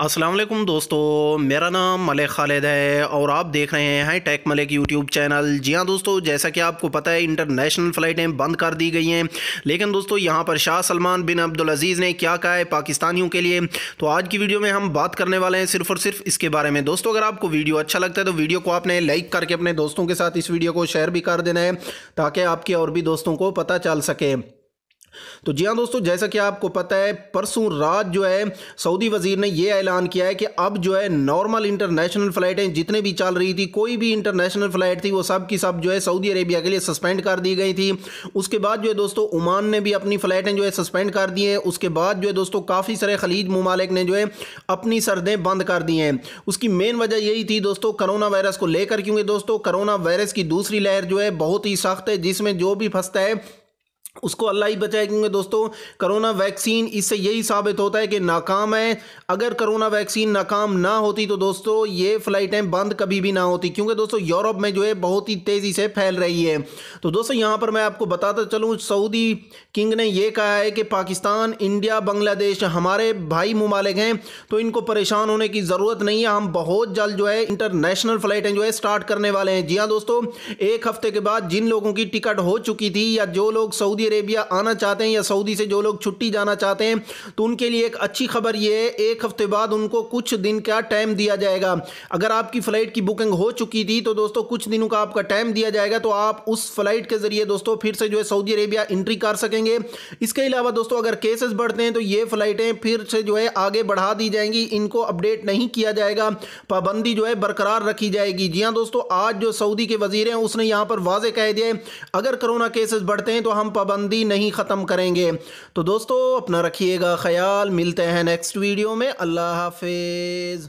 अस्सलाम वालेकुम दोस्तों मेरा नाम मले खालिद है और आप देख रहे हैं हाई टेक मले की यूट्यूब चैनल जी हाँ दोस्तों जैसा कि आपको पता है इंटरनेशनल फ़्लाइटें बंद कर दी गई हैं लेकिन दोस्तों यहाँ पर शाह सलमान बिन अब्दुल अज़ीज़ ने क्या कहा है पाकिस्तानियों के लिए तो आज की वीडियो में हम बात करने वाले हैं सिर्फ और सिर्फ इसके बारे में दोस्तों अगर आपको वीडियो अच्छा लगता है तो वीडियो को आपने लाइक करके अपने दोस्तों के साथ इस वीडियो को शेयर भी कर देना है ताकि आपके और भी दोस्तों को पता चल सके तो जी हाँ दोस्तों जैसा कि आपको पता है परसों रात जो है सऊदी वजीर ने यह ऐलान किया है कि अब जो है नॉर्मल इंटरनेशनल फ़्लाइटें जितने भी चल रही थी कोई भी इंटरनेशनल फ़्लाइट थी वो सब की सब जो है सऊदी अरेबिया के लिए सस्पेंड कर दी गई थी उसके बाद जो है दोस्तों ओमान ने भी अपनी फ़्लाइटें जो है सस्पेंड कर दी हैं उसके बाद जो है दोस्तों काफ़ी सारे खलीज ममालिक ने जो है अपनी सरदें बंद कर दी हैं उसकी मेन वजह यही थी दोस्तों करोना वायरस को लेकर क्योंकि दोस्तों करोना वायरस की दूसरी लहर जो है बहुत ही सख्त है जिसमें जो भी फंसता है उसको अल्लाह ही बचाए क्योंकि दोस्तों करोना वैक्सीन इससे यही साबित होता है कि नाकाम है अगर करोना वैक्सीन नाकाम ना होती तो दोस्तों ये फ़्लाइटें बंद कभी भी ना होती क्योंकि दोस्तों यूरोप में जो है बहुत ही तेज़ी से फैल रही है तो दोस्तों यहाँ पर मैं आपको बताता चलूँ सऊदी किंग ने यह कहा है कि पाकिस्तान इंडिया बांग्लादेश हमारे भाई ममालिक हैं तो इनको परेशान होने की ज़रूरत नहीं है हम बहुत जल्द जो है इंटरनेशनल फ़्लाइटें जो है स्टार्ट करने वाले हैं जी हाँ दोस्तों एक हफ्ते के बाद जिन लोगों की टिकट हो चुकी थी या जो लोग सऊदी अरेबिया आना चाहते हैं या सऊदी से जो लोग छुट्टी जाना चाहते हैं तो उनके लिए एक अच्छी खबर ये है एक हफ्ते बाद उनको कुछ दिन का टाइम दिया जाएगा अगर आपकी फ़्लाइट की बुकिंग हो चुकी थी तो दोस्तों कुछ दिनों का आपका टाइम दिया जाएगा तो आप उस फ्लाइट के ज़रिए दोस्तों फिर से जो है सऊदी अरेबिया एंट्री कर सकेंगे इसके अलावा दोस्तों अगर केसेस बढ़ते हैं तो ये फ़्लाइटें फिर से जो है आगे बढ़ा दी जाएंगी इनको अपडेट नहीं किया जाएगा पाबंदी जो है बरकरार रखी जाएगी जी हाँ दोस्तों आज जो सऊदी के वजीर हैं उसने यहाँ पर वाजे कह दिया अगर कोरोना केसेस बढ़ते हैं तो हम पाबंदी पाबंदी नहीं ख़त्म करेंगे तो दोस्तों अपना रखिएगा ख्याल मिलते हैं नेक्स्ट वीडियो में अल्लाह हाफिज़